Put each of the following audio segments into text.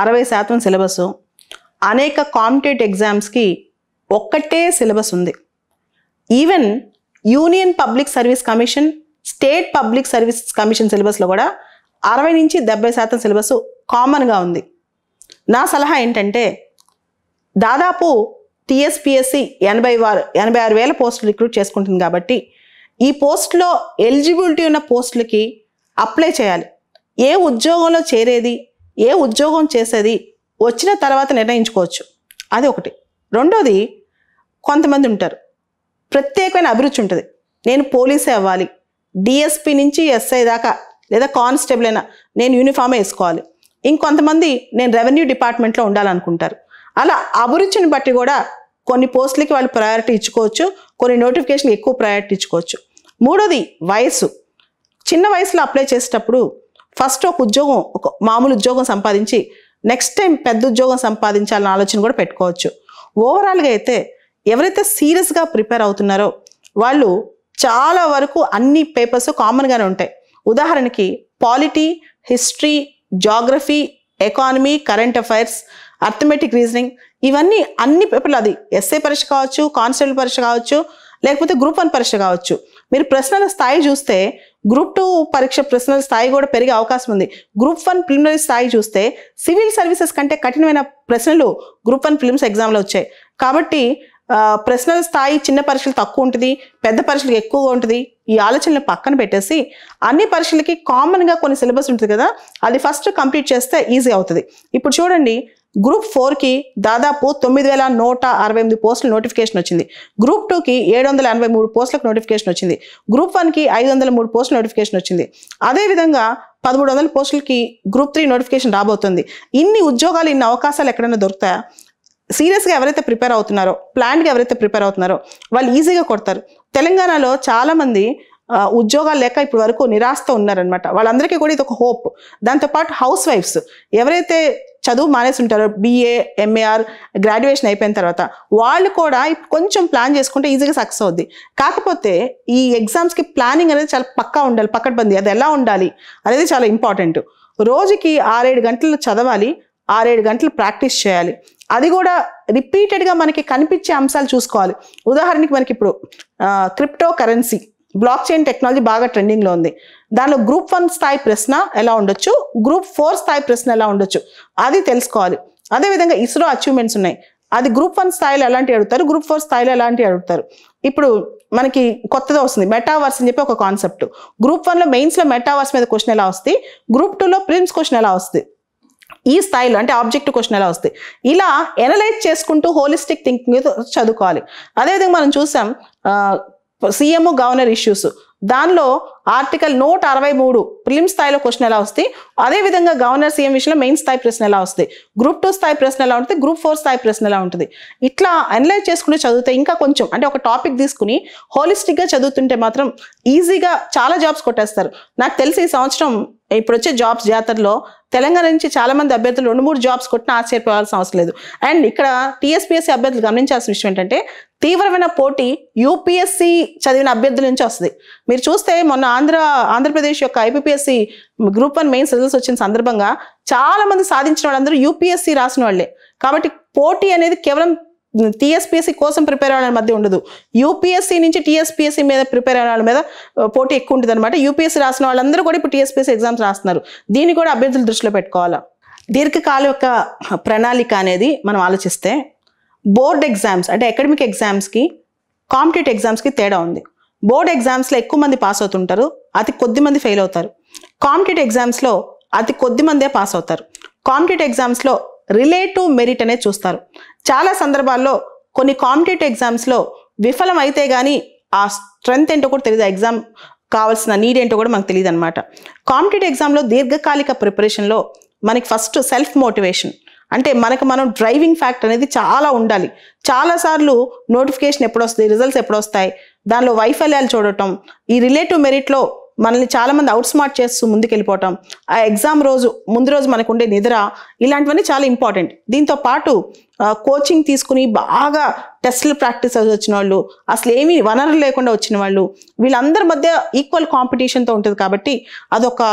అరవై శాతం సిలబస్ అనేక కాంపిటేటివ్ ఎగ్జామ్స్కి ఒక్కటే సిలబస్ ఉంది even Union Public service Commission state public service commission సిలబస్లో కూడా అరవై నుంచి డెబ్బై శాతం సిలబస్ కామన్గా ఉంది నా సలహా ఏంటంటే దాదాపు టీఎస్పిఎస్సి ఎనభై వారు ఎనభై ఆరు వేల పోస్టులు రిక్రూట్ చేసుకుంటుంది కాబట్టి ఈ పోస్ట్లో ఎలిజిబిలిటీ ఉన్న పోస్టులకి అప్లై చేయాలి ఏ ఉద్యోగంలో చేరేది ఏ ఉద్యోగం చేసేది వచ్చిన తర్వాత నిర్ణయించుకోవచ్చు అది ఒకటి రెండోది కొంతమంది ఉంటారు ప్రత్యేకమైన అభిరుచి ఉంటుంది నేను పోలీసే అవ్వాలి డిఎస్పి నుంచి ఎస్ఐ దాకా లేదా కానిస్టేబుల్ అయినా నేను యూనిఫామే వేసుకోవాలి ఇంకొంతమంది నేను రెవెన్యూ డిపార్ట్మెంట్లో ఉండాలనుకుంటారు అలా అభిరుచిని బట్టి కూడా కొన్ని పోస్టులకి వాళ్ళు ప్రయారిటీ ఇచ్చుకోవచ్చు కొన్ని నోటిఫికేషన్ ఎక్కువ ప్రయారిటీ ఇచ్చుకోవచ్చు మూడోది వయసు చిన్న వయసులో అప్లై చేసేటప్పుడు ఫస్ట్ ఒక ఉద్యోగం ఒక మామూలు ఉద్యోగం సంపాదించి నెక్స్ట్ టైం పెద్ద ఉద్యోగం సంపాదించాలన్న ఆలోచన కూడా పెట్టుకోవచ్చు ఓవరాల్గా అయితే ఎవరైతే సీరియస్గా ప్రిపేర్ అవుతున్నారో వాళ్ళు చాలా వరకు అన్ని పేపర్స్ కామన్గానే ఉంటాయి ఉదాహరణకి polity history geography economy current affairs arithmetic reasoning ఇవన్నీ అన్ని పేపర్లు అది ఎస్ఏ పరీక్ష కావచ్చు కానిస్టేబుల్ పరీక్ష కావచ్చు లేకపోతే గ్రూప్ వన్ పరీక్ష కావచ్చు మీరు ప్రశ్నల స్థాయి చూస్తే గ్రూప్ టూ పరీక్ష ప్రశ్నల స్థాయి కూడా పెరిగే అవకాశం ఉంది గ్రూప్ వన్ ప్రిలిమినరీ స్థాయి చూస్తే సివిల్ సర్వీసెస్ కంటే కఠినమైన ప్రశ్నలు గ్రూప్ వన్ ఫిలిమ్స్ ఎగ్జామ్లో వచ్చాయి కాబట్టి ప్రశ్నల స్థాయి చిన్న పరీక్షలు తక్కువ ఉంటుంది పెద్ద పరీక్షలకు ఎక్కువగా ఉంటుంది ఈ ఆలోచనలు పక్కన పెట్టేసి అన్ని పరీక్షలకి కామన్గా కొన్ని సిలబస్ ఉంటుంది కదా అది ఫస్ట్ కంప్లీట్ చేస్తే ఈజీ అవుతుంది ఇప్పుడు చూడండి గ్రూప్ ఫోర్కి దాదాపు తొమ్మిది వేల నూట అరవై ఎనిమిది పోస్టుల నోటిఫికేషన్ వచ్చింది గ్రూప్ టూకి ఏడు వందల ఎనభై మూడు పోస్టులకు నోటిఫికేషన్ వచ్చింది గ్రూప్ వన్కి ఐదు వందల మూడు పోస్టుల నోటిఫికేషన్ వచ్చింది అదేవిధంగా పదమూడు వందల పోస్టులకి గ్రూప్ త్రీ నోటిఫికేషన్ రాబోతుంది ఇన్ని ఉద్యోగాలు ఇన్ని అవకాశాలు ఎక్కడైనా దొరుకుతాయా సీరియస్గా ఎవరైతే ప్రిపేర్ అవుతున్నారో ప్లాన్గా ఎవరైతే ప్రిపేర్ అవుతున్నారో వాళ్ళు ఈజీగా కొడతారు తెలంగాణలో చాలామంది ఉద్యోగాలు లేక ఇప్పటి వరకు నిరాశతో ఉన్నారనమాట వాళ్ళందరికీ కూడా ఇది ఒక హోప్ దాంతోపాటు హౌస్ వైఫ్స్ ఎవరైతే చదువు మానేసి ఉంటారో బీఏ ఎంఏఆర్ గ్రాడ్యుయేషన్ అయిపోయిన తర్వాత వాళ్ళు కూడా కొంచెం ప్లాన్ చేసుకుంటే ఈజీగా సక్సెస్ అవుద్ది కాకపోతే ఈ ఎగ్జామ్స్కి ప్లానింగ్ అనేది చాలా పక్కా ఉండాలి పక్కడబంది అది ఎలా ఉండాలి అనేది చాలా ఇంపార్టెంట్ రోజుకి ఆరేడు గంటలు చదవాలి ఆరేడు గంటలు ప్రాక్టీస్ చేయాలి అది కూడా రిపీటెడ్గా మనకి కనిపించే అంశాలు చూసుకోవాలి ఉదాహరణకి మనకి ఇప్పుడు crypto currency block chain technology బాగా ట్రెండింగ్లో ఉంది దానిలో గ్రూప్ వన్ స్థాయి ప్రశ్న ఎలా ఉండొచ్చు గ్రూప్ ఫోర్ స్థాయి ప్రశ్న ఎలా ఉండొచ్చు అది తెలుసుకోవాలి అదేవిధంగా ఇస్రో అచీవ్మెంట్స్ ఉన్నాయి అది గ్రూప్ వన్ స్థాయిలో ఎలాంటి అడుగుతారు గ్రూప్ ఫోర్ స్థాయిలో ఎలాంటి అడుగుతారు ఇప్పుడు మనకి కొత్తగా వస్తుంది మెటావర్స్ అని చెప్పి ఒక కాన్సెప్ట్ గ్రూప్ వన్లో మెయిన్స్లో మెటావర్స్ మీద క్వశ్చన్ ఎలా వస్తుంది గ్రూప్ టూలో ప్రిమ్స్ క్వశ్చన్ ఎలా వస్తుంది ఈ స్థాయిలో అంటే ఆబ్జెక్ట్ క్వశ్చన్ ఎలా వస్తాయి ఇలా ఎనలైజ్ చేసుకుంటూ హోలిస్టిక్ థింకింగ్ చదువుకోవాలి అదేవిధంగా మనం చూసాం సీఎం గవర్నర్ ఇష్యూస్ దానిలో ఆర్టికల్ నూట అరవై మూడు ప్రిలిమ్ స్థాయిలో క్వశ్చన్ ఎలా అదే అదేవిధంగా గవర్నర్ సీఎం విషయంలో మెయిన్ స్థాయి ప్రశ్న ఎలా వస్తుంది గ్రూప్ టూ స్థాయి ప్రశ్న ఎలా ఉంటుంది గ్రూప్ ఫోర్ స్థాయి ప్రశ్న ఎలా ఉంటుంది ఇట్లా అనలైజ్ చేసుకుని చదివితే ఇంకా కొంచెం అంటే ఒక టాపిక్ తీసుకుని హోలిస్టిక్గా చదువుతుంటే మాత్రం ఈజీగా చాలా జాబ్స్ కొట్టేస్తారు నాకు తెలిసి ఈ సంవత్సరం ఇప్పుడు వచ్చే జాబ్స్ జాతరలో తెలంగాణ నుంచి చాలా మంది అభ్యర్థులు రెండు మూడు జాబ్స్ కొట్టిన ఆశ్చర్యపోవాల్సిన అవసరం లేదు అండ్ ఇక్కడ టీఎస్పీఎస్సీ అభ్యర్థులు గమనించాల్సిన విషయం ఏంటంటే తీవ్రమైన పోటీ యూపీఎస్సీ చదివిన అభ్యర్థుల నుంచి వస్తుంది మీరు చూస్తే మొన్న ఆంధ్ర ఆంధ్రప్రదేశ్ యొక్క ఐపీపీఎస్సీ గ్రూప్ వన్ మెయిన్స్ రిజల్ట్స్ వచ్చిన సందర్భంగా చాలా మంది సాధించిన వాళ్ళందరూ యూపీఎస్సీ రాసిన వాళ్ళే కాబట్టి పోటీ అనేది కేవలం టీఎస్పీఎస్సీ కోసం ప్రిపేర్ అవ్వడం మధ్య ఉండదు యూపీఎస్సీ నుంచి టీఎస్పీఎస్సీ మీద ప్రిపేర్ అవ్వడం మీద పోటీ ఎక్కువ ఉంటుంది అనమాట యూపీఎస్సీ రాసిన వాళ్ళందరూ కూడా ఇప్పుడు టీఎస్పీఎస్సీ ఎగ్జామ్స్ రాస్తున్నారు దీన్ని కూడా అభ్యర్థులు దృష్టిలో పెట్టుకోవాలా యొక్క ప్రణాళిక అనేది మనం ఆలోచిస్తే బోర్డ్ ఎగ్జామ్స్ అంటే అకాడమిక్ ఎగ్జామ్స్కి కాంపిటేటివ్ ఎగ్జామ్స్కి తేడా ఉంది బోర్డ్ ఎగ్జామ్స్లో ఎక్కువ మంది పాస్ అవుతుంటారు అతి కొద్ది మంది ఫెయిల్ అవుతారు కాంపిటేటివ్ ఎగ్జామ్స్లో అతి కొద్ది మందే పాస్ అవుతారు కాంపిటేటివ్ ఎగ్జామ్స్లో రిలేటివ్ మెరిట్ అనేది చూస్తారు చాలా సందర్భాల్లో కొన్ని కాంపిటేటివ్ ఎగ్జామ్స్లో విఫలం అయితే కానీ ఆ స్ట్రెంగ్త్ ఏంటో కూడా తెలియదు ఎగ్జామ్ కావాల్సిన నీడ్ ఏంటో కూడా మనకు తెలియదు అనమాట కాంపిటేటివ్ ఎగ్జామ్లో దీర్ఘకాలిక ప్రిపరేషన్లో మనకి ఫస్ట్ సెల్ఫ్ మోటివేషన్ అంటే మనకు మనం డ్రైవింగ్ ఫ్యాక్ట్ అనేది చాలా ఉండాలి చాలాసార్లు నోటిఫికేషన్ ఎప్పుడు వస్తుంది రిజల్ట్స్ ఎప్పుడు వస్తాయి దానిలో వైఫల్యాలు చూడటం ఈ రిలేటివ్ మెరిట్లో మనల్ని చాలామంది అవుట్ స్మార్ట్ చేస్తూ ముందుకెళ్ళిపోవటం ఆ ఎగ్జామ్ రోజు ముందు రోజు మనకు ఉండే నిద్ర ఇలాంటివన్నీ చాలా ఇంపార్టెంట్ దీంతో పాటు కోచింగ్ తీసుకుని బాగా టెస్ట్లు ప్రాక్టీస్ వచ్చిన వాళ్ళు అసలు ఏమీ వనరులు లేకుండా వచ్చిన వాళ్ళు వీళ్ళందరి మధ్య ఈక్వల్ కాంపిటీషన్తో ఉంటుంది కాబట్టి అదొక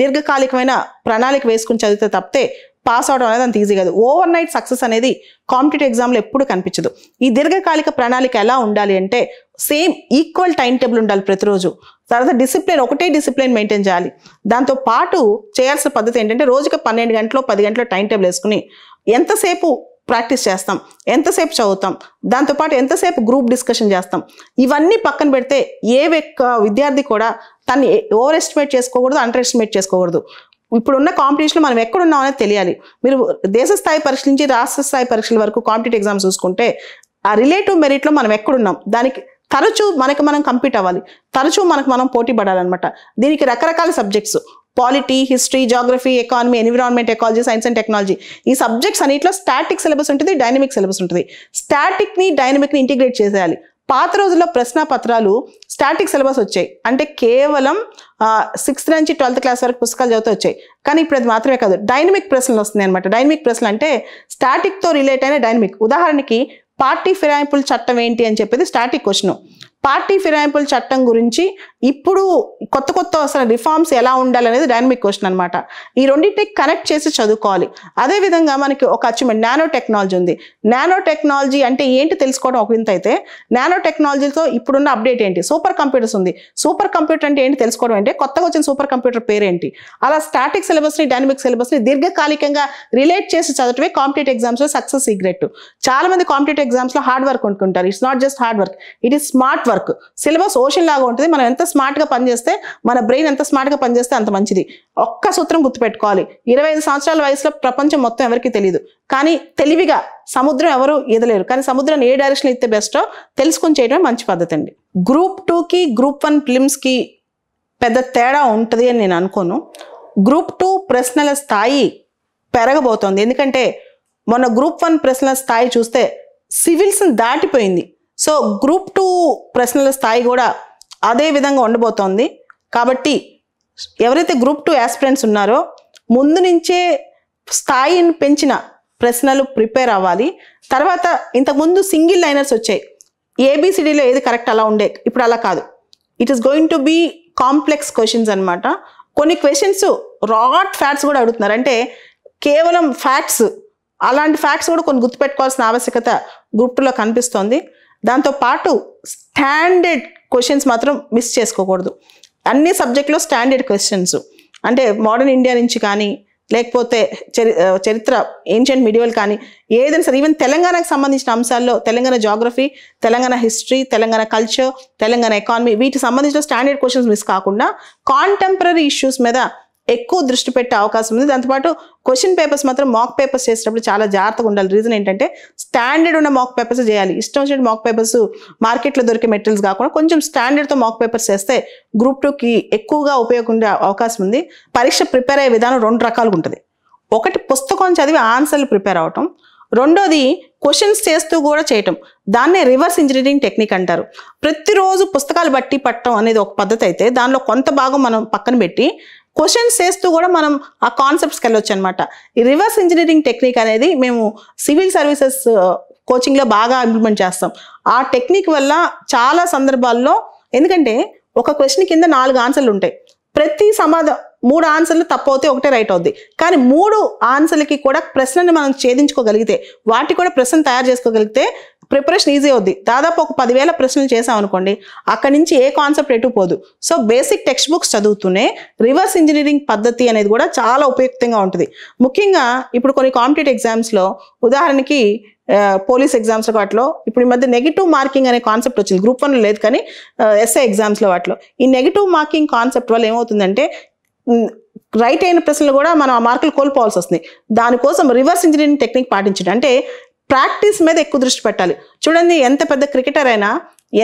దీర్ఘకాలికమైన ప్రణాళిక వేసుకుని చదివితే తప్పితే పాస్ అవడం అనేది అంత ఈజీ కాదు ఓవర్ నైట్ సక్సెస్ అనేది కాంపిటేటివ్ ఎగ్జామ్లో ఎప్పుడు కనిపించదు ఈ దీర్ఘకాలిక ప్రణాళిక ఎలా ఉండాలి అంటే సేమ్ ఈక్వల్ టైం టేబుల్ ఉండాలి ప్రతిరోజు తర్వాత డిసిప్లిన్ ఒకటే డిసిప్లిన్ మెయింటైన్ చేయాలి దాంతో పాటు చేయాల్సిన పద్ధతి ఏంటంటే రోజుకి పన్నెండు గంటలు పది గంటలు టైం టేబుల్ వేసుకుని ఎంతసేపు ప్రాక్టీస్ చేస్తాం ఎంతసేపు చదువుతాం దాంతోపాటు ఎంతసేపు గ్రూప్ డిస్కషన్ చేస్తాం ఇవన్నీ పక్కన పెడితే ఏ విద్యార్థి కూడా తను ఓవర్ ఎస్టిమేట్ చేసుకోకూడదు అండర్ ఎస్టిమేట్ చేసుకోకూడదు ఇప్పుడున్న కాంపిటీషన్లో మనం ఎక్కడున్నాం అనేది తెలియాలి మీరు దేశ స్థాయి పరీక్షల నుంచి రాష్ట్ర స్థాయి పరీక్షల వరకు కాంపిటేటివ్ ఎగ్జామ్స్ చూసుకుంటే ఆ రిలేటివ్ మెరిట్లో మనం ఎక్కడున్నాం దానికి తరచూ మనకు మనం కంపీట్ అవ్వాలి తరచూ మనకు మనం పోటీ పడాలన్నమాట దీనికి రకరకాల subjects polity history geography economy environment ecology science and technology ఈ సబ్జెక్ట్స్ అన్నింటిలో స్టాటిక్ సిలబస్ ఉంటుంది డైనమిక్ సిలబస్ ఉంటుంది స్టాటిక్ని డైనమిక్ని ఇంటిగ్రేట్ చేసేయాలి పాత రోజుల్లో ప్రశ్న పత్రాలు స్టాటిక్ సిలబస్ వచ్చాయి అంటే కేవలం సిక్స్త్ నుంచి ట్వెల్త్ క్లాస్ వరకు పుస్తకాలు చదివితే వచ్చాయి కానీ ఇప్పుడు అది మాత్రమే కాదు డైనమిక్ ప్రశ్నలు వస్తున్నాయి అనమాట డైనమిక్ ప్రశ్నలు అంటే స్టాటిక్తో రిలేట్ అయిన డైనమిక్ ఉదాహరణకి పార్టీ ఫిరాయింపుల చట్టం ఏంటి అని చెప్పేది స్టాటిక్ క్వశ్చన్ పార్టీ ఫిరాయింపుల చట్టం గురించి ఇప్పుడు కొత్త కొత్త అసలు రిఫార్మ్స్ ఎలా ఉండాలనేది డైనమిక్ క్వశ్చన్ అనమాట ఈ రెండింటిని కనెక్ట్ చేసి చదువుకోవాలి అదేవిధంగా మనకి ఒక అచీవ్మెంట్ నానో టెక్నాలజీ ఉంది నానో టెక్నాలజీ అంటే ఏంటి తెలుసుకోవడం ఒక వింత అయితే నానో టెక్నాలజీతో ఇప్పుడున్న అప్డేట్ ఏంటి సూపర్ కంప్యూటర్స్ ఉంది సూపర్ కంప్యూటర్ అంటే ఏంటి తెలుసుకోవడం అంటే కొత్తగా వచ్చిన సూపర్ కంప్యూటర్ పేరేంటి అలా స్టాటిక్ సిలబస్ని డైనమిక్ సిలబస్ని దీర్ఘకాలికంగా రిలేట్ చేసి చదవటమే కాంపిటేటివ్ ఎగ్జామ్స్లో సక్సెస్ సీక్రెట్ చాలా మంది కాంపిటేటివ్ ఎగ్జామ్స్లో హార్డ్ వర్క్ ఉంటుంటారు it's not just hard work it is smart work syllabus ocean లాగా ఉంటుంది మనం ఎంత స్మార్ట్గా పనిచేస్తే మన బ్రెయిన్ ఎంత స్మార్ట్గా పనిచేస్తే అంత మంచిది ఒక్క సూత్రం గుర్తుపెట్టుకోవాలి ఇరవై ఐదు సంవత్సరాల వయసులో ప్రపంచం మొత్తం ఎవరికి తెలియదు కానీ తెలివిగా సముద్రం ఎవరు ఎదలేరు కానీ సముద్రం ఏ డైరెక్షన్ ఇస్తే బెస్టో తెలుసుకుని చేయడమే మంచి పద్ధతి అండి గ్రూప్ టూకి గ్రూప్ వన్ ఫిలిమ్స్కి పెద్ద తేడా ఉంటుంది అని నేను అనుకోను గ్రూప్ టూ ప్రశ్నల స్థాయి పెరగబోతోంది ఎందుకంటే మొన్న గ్రూప్ వన్ ప్రశ్నల స్థాయి చూస్తే సివిల్స్ని దాటిపోయింది సో గ్రూప్ టూ ప్రశ్నల స్థాయి కూడా అదే విధంగా ఉండబోతోంది కాబట్టి ఎవరైతే గ్రూప్ టూ యాస్పిరెంట్స్ ఉన్నారో ముందు నుంచే స్థాయిని పెంచిన ప్రశ్నలు ప్రిపేర్ అవ్వాలి తర్వాత ఇంతకుముందు సింగిల్ లైనర్స్ వచ్చాయి ఏబిసిడిలో ఏది కరెక్ట్ అలా ఉండే ఇప్పుడు అలా కాదు it is going to be complex questions అనమాట కొన్ని క్వశ్చన్స్ రాట్ ఫ్యాట్స్ కూడా అడుగుతున్నారు అంటే కేవలం ఫ్యాక్ట్స్ అలాంటి ఫ్యాక్ట్స్ కూడా కొన్ని గుర్తుపెట్టుకోవాల్సిన ఆవశ్యకత గ్రూప్ టూలో కనిపిస్తోంది దాంతోపాటు స్టాండర్డ్ క్వశ్చన్స్ మాత్రం మిస్ చేసుకోకూడదు అన్ని సబ్జెక్టులో స్టాండర్డ్ క్వశ్చన్స్ అంటే మోడర్న్ ఇండియా నుంచి కానీ లేకపోతే చరి చరిత్ర ఏన్షియంట్ మిడివల్ కానీ ఏదైనా సరే ఈవెన్ తెలంగాణకు సంబంధించిన అంశాల్లో Telangana geography Telangana history Telangana culture Telangana economy వీటికి సంబంధించిన స్టాండర్డ్ క్వశ్చన్స్ మిస్ కాకుండా కాంటెంపరీ ఇష్యూస్ మీద ఎక్కువ దృష్టి పెట్టే అవకాశం ఉంది దాంతోపాటు క్వశ్చన్ పేపర్స్ మాత్రం మాక్ పేపర్స్ చేసేటప్పుడు చాలా జాగ్రత్తగా ఉండాలి రీజన్ ఏంటంటే స్టాండర్డ్ ఉన్న మాక్ పేపర్స్ చేయాలి ఇష్టం వచ్చిన మాక్ పేపర్స్ మార్కెట్లో దొరికే మెటీరియల్స్ కాకుండా కొంచెం స్టాండర్డ్తో మాక్ పేపర్స్ చేస్తే గ్రూప్ టూకి ఎక్కువగా ఉపయోగపడే అవకాశం ఉంది పరీక్ష ప్రిపేర్ అయ్యే విధానం రెండు రకాలుగా ఉంటుంది ఒకటి పుస్తకం చదివి ఆన్సర్లు ప్రిపేర్ అవటం రెండోది క్వశ్చన్స్ చేస్తూ కూడా చేయటం దాన్నే రివర్స్ ఇంజనీరింగ్ టెక్నిక్ అంటారు ప్రతిరోజు పుస్తకాలు బట్టి పట్టడం అనేది ఒక పద్ధతి అయితే దానిలో కొంత భాగం మనం పక్కన పెట్టి క్వశ్చన్స్ చేస్తూ కూడా మనం ఆ కాన్సెప్ట్స్కి వెళ్ళొచ్చు అనమాట ఈ రివర్స్ ఇంజనీరింగ్ టెక్నిక్ అనేది మేము సివిల్ సర్వీసెస్ కోచింగ్లో బాగా ఇంప్లిమెంట్ చేస్తాం ఆ టెక్నిక్ వల్ల చాలా సందర్భాల్లో ఎందుకంటే ఒక క్వశ్చన్ కింద నాలుగు ఆన్సర్లు ఉంటాయి ప్రతి సమాధానం మూడు ఆన్సర్లు తప్పు అవుతే ఒకటే రైట్ అవుద్ది కానీ మూడు ఆన్సర్లకి కూడా ప్రశ్నని మనం ఛేదించుకోగలిగితే వాటి కూడా ప్రశ్న తయారు చేసుకోగలిగితే ప్రిపరేషన్ ఈజీ అవుద్ది దాదాపు ఒక పదివేల ప్రశ్నలు చేసాం అనుకోండి అక్కడి నుంచి ఏ కాన్సెప్ట్ ఎటు పోదు సో బేసిక్ టెక్స్ట్ బుక్స్ చదువుతూనే రివర్స్ ఇంజనీరింగ్ పద్ధతి అనేది కూడా చాలా ఉపయుక్తంగా ఉంటుంది ముఖ్యంగా ఇప్పుడు కొన్ని కాంపిటేటివ్ ఎగ్జామ్స్లో ఉదాహరణకి పోలీస్ ఎగ్జామ్స్ వాటిలో ఇప్పుడు ఈ మధ్య నెగిటివ్ మార్కింగ్ అనే కాన్సెప్ట్ వచ్చింది గ్రూప్ వన్లో లేదు కానీ ఎస్ఐ ఎగ్జామ్స్లో వాటిలో ఈ నెగిటివ్ మార్కింగ్ కాన్సెప్ట్ వల్ల ఏమవుతుందంటే రైట్ అయిన ప్రశ్నలు కూడా మనం ఆ మార్కులు కోల్పోవాల్సి వస్తుంది దానికోసం రివర్స్ ఇంజనీరింగ్ టెక్నిక్ పాటించడం అంటే ప్రాక్టీస్ మీద ఎక్కువ దృష్టి పెట్టాలి చూడండి ఎంత పెద్ద క్రికెటర్ అయినా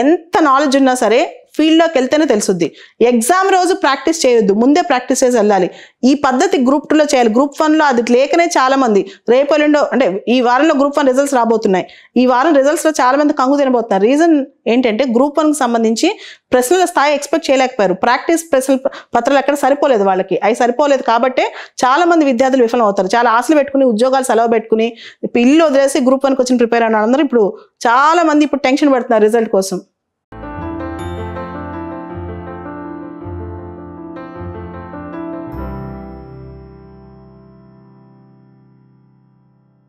ఎంత నాలెడ్జ్ ఉన్నా సరే ఫీల్డ్లోకి వెళ్తేనే తెలుసుద్ది ఎగ్జామ్ రోజు ప్రాక్టీస్ చేయొద్దు ముందే ప్రాక్టీస్ చేసి వెళ్ళాలి ఈ పద్ధతి గ్రూప్ టూలో చేయాలి గ్రూప్ వన్లో అది లేకనే చాలామంది రేపు రెండో అంటే ఈ వారంలో గ్రూప్ వన్ రిజల్ట్స్ రాబోతున్నాయి ఈ వారం రిజల్ట్స్లో చాలామంది కంగు తినబోతున్నారు రీజన్ ఏంటంటే గ్రూప్ వన్కి సంబంధించి ప్రశ్నల స్థాయి ఎక్స్పెక్ట్ చేయలేకపోయారు ప్రాక్టీస్ ప్రశ్నలు పత్రాలు ఎక్కడ సరిపోలేదు వాళ్ళకి అవి సరిపోలేదు కాబట్టి చాలామంది విద్యార్థులు విఫలం అవుతారు చాలా ఆశలు పెట్టుకుని ఉద్యోగాలు సెలవు పెట్టుకుని ఇల్లు వదిలేసి గ్రూప్ వన్కి వచ్చిన ప్రిపేర్ అయిన అందరూ ఇప్పుడు చాలామంది ఇప్పుడు టెన్షన్ పడుతున్నారు రిజల్ట్ కోసం